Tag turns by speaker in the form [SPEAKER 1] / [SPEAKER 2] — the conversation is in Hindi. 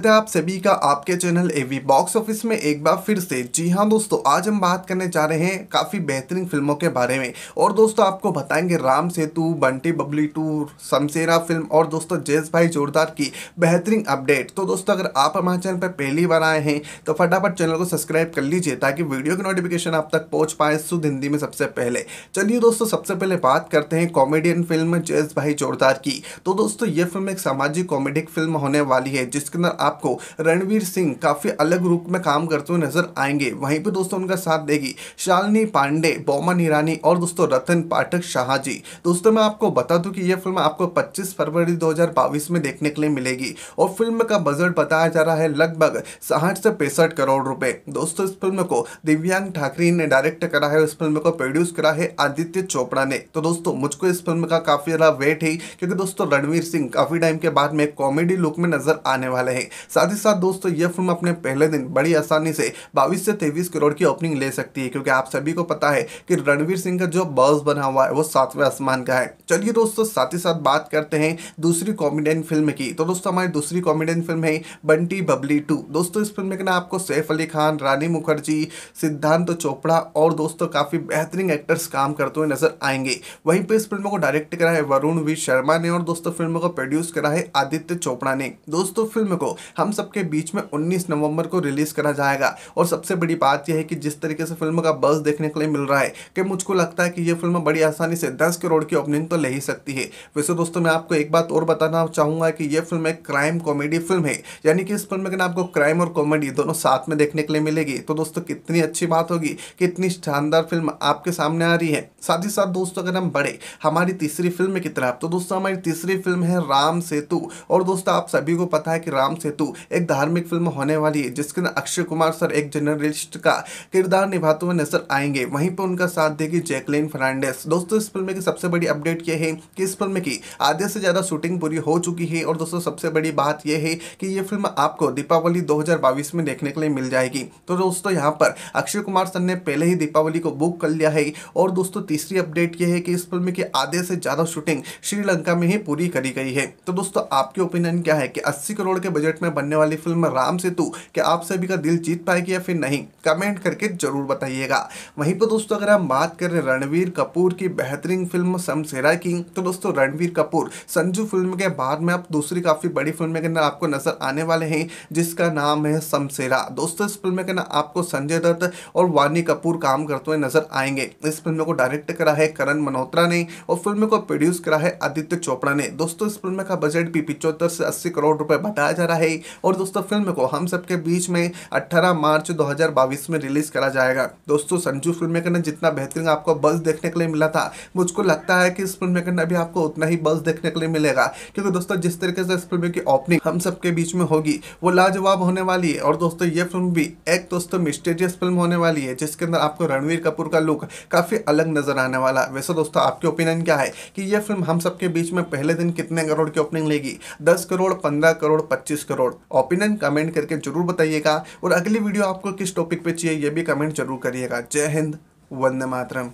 [SPEAKER 1] स्वागत है आप सभी का आपके चैनल एवी बॉक्स ऑफिस में एक बार फिर से जी हाँ दोस्तों आज हम बात करने जा रहे हैं काफ़ी बेहतरीन फिल्मों के बारे में और दोस्तों आपको बताएंगे राम सेतु बंटी बबली टू समसेरा फिल्म और दोस्तों जेस भाई जोरदार की बेहतरीन अपडेट तो दोस्तों अगर आप हमारे चैनल पर पहली बार आए हैं तो फटाफट चैनल को सब्सक्राइब कर लीजिए ताकि वीडियो की नोटिफिकेशन आप तक पहुँच पाए शुद्ध हिंदी में सबसे पहले चलिए दोस्तों सबसे पहले बात करते हैं कॉमेडियन फिल्म जयस भाई जोरदार की तो दोस्तों ये फिल्म एक सामाजिक कॉमेडिक फिल्म होने वाली है जिसके अंदर आपको रणवीर सिंह काफ़ी अलग रूप में काम करते हुए नजर आएंगे वहीं पर दोस्तों उनका साथ देगी शालिनी पांडे बोमन ईरानी और दोस्तों रतन पाठक शाहजी दोस्तों मैं आपको बता दूं कि यह फिल्म आपको 25 फरवरी 2022 में देखने के लिए मिलेगी और फिल्म का बजट बताया जा रहा है लगभग साठ से पैंसठ करोड़ रुपए दोस्तों इस फिल्म को दिव्यांग ठाकरे ने डायरेक्ट करा है इस फिल्म को प्रोड्यूस करा है आदित्य चोपड़ा ने तो दोस्तों मुझको इस फिल्म का काफी ज्यादा वेट है क्योंकि दोस्तों रणवीर सिंह काफी टाइम के बाद में कॉमेडी लुक में नजर आने वाले हैं साथ ही साथ दोस्तों यह फिल्म अपने पहले दिन बड़ी आसानी से बाईस से तेईस करोड़ की ओपनिंग ले सकती है क्योंकि आप सभी को पता है कि रणवीर सिंह का जो बॉस बना हुआ है वो सातवें आसमान का है चलिए दोस्तों साथ ही साथ बात करते हैं दूसरी कॉमेडियन फिल्म की तो दोस्तों हमारी दूसरी कॉमेडियन फिल्म है बंटी बबली टू दोस्तों इस फिल्म के ना आपको सैफ अली खान रानी मुखर्जी सिद्धांत चोपड़ा और दोस्तों काफ़ी बेहतरीन एक्टर्स काम करते हुए नजर आएंगे वहीं पर इस फिल्म को डायरेक्ट करा है वरुण वी शर्मा ने और दोस्तों फिल्म को प्रोड्यूस करा है आदित्य चोपड़ा ने दोस्तों फिल्म को हम सबके बीच में उन्नीस नवंबर को रिलीज़ करा जाएगा और सबसे बड़ी बात यह है कि जिस तरीके से फिल्म का बस देखने के लिए मिल रहा है कि मुझको लगता है कि यह फिल्म बड़ी आसानी से दस करोड़ की ओपनिंग तो ले ही सकती है वैसे दोस्तों मैं आपको एक बात और बताना चाहूंगा कि यह फिल्म एक क्राइम कॉमेडी फिल्म है यानी कि इस फिल्म के आपको क्राइम और कॉमेडी दोनों साथ में देखने के लिए मिलेगी तो दोस्तों कितनी अच्छी बात होगी कितनी शानदार फिल्म आपके सामने आ रही है साथ ही साथ दोस्तों अगर हम बढ़े हमारी तीसरी फिल्म की तरफ तो दोस्तों हमारी तीसरी फिल्म है राम सेतु और दोस्तों आप सभी को पता है कि राम सेतु सेतु तो एक धार्मिक फिल्म होने वाली है जिसके अंदर अक्षय कुमार सर एक जर्नलिस्ट का किरदार निभाते हुए नजर आएंगे वहीं पर उनका साथ देगी जैकलिन फर्नांडिस दोस्तों इस फिल्म की सबसे बड़ी अपडेट यह है कि इस फिल्म की आधे से ज़्यादा शूटिंग पूरी हो चुकी है और दोस्तों सबसे बड़ी बात यह है कि यह फिल्म आपको दीपावली दो में देखने के लिए मिल जाएगी तो दोस्तों यहाँ पर अक्षय कुमार सर ने पहले ही दीपावली को बुक कर लिया है और दोस्तों तीसरी अपडेट यह है कि इस फिल्म की आधे से ज़्यादा शूटिंग श्रीलंका में ही पूरी करी गई है तो दोस्तों आपके ओपिनियन क्या है कि 80 करोड़ के बजट में बनने वाली फिल्म राम सेतु क्या आप सभी का दिल जीत पाएगी या फिर नहीं कमेंट करके जरूर बताइएगा वहीं पर तो दोस्तों अगर हम बात करें रणवीर कपूर की बेहतरीन फिल्म समसेरा की तो दोस्तों रणवीर कपूर संजू फिल्म के बाद में आप दूसरी काफ़ी बड़ी फिल्म के अंदर आपको नजर आने वाले हैं जिसका नाम है समसेरा दोस्तों इस फिल्म के ना आपको संजय दत्त और वानी कपूर काम करते हुए नजर आएंगे इस फिल्म को डायरेक्ट करा है करण मल्होत्रा ने और फिल्म को प्रोड्यूस करा है आदित्य चोपड़ा ने दोस्तों इस फिल्म का बजट भी पिचहत्तर से अस्सी करोड़ रुपए बताया जा रहा है गई और दोस्तों फिल्म को हम सबके बीच में 18 मार्च 2022 में रिलीज़ करा जाएगा दोस्तों संजू फिल्म मेकर ने जितना बेहतरीन आपको बल्स देखने के लिए मिला था मुझको लगता है कि इस फिल्म मेकर ने भी आपको उतना ही बल्स देखने के लिए मिलेगा क्योंकि दोस्तों जिस तरीके से इस फिल्म की ओपनिंग हम सबके बीच में होगी वो लाजवाब होने वाली है और दोस्तों ये फिल्म भी एक दोस्तों मिस्टेरियस फिल्म होने वाली है जिसके अंदर आपको रणवीर कपूर का लुक काफ़ी अलग नज़र आने वाला वैसे दोस्तों आपके ओपिनियन क्या है कि यह फिल्म हम सबके बीच में पहले दिन कितने करोड़ की ओपनिंग लेगी दस करोड़ पंद्रह करोड़ पच्चीस करोड़ करोड़ ओपिनियन कमेंट करके जरूर बताइएगा और अगली वीडियो आपको किस टॉपिक पे चाहिए ये भी कमेंट जरूर करिएगा जय हिंद वंदे मातरम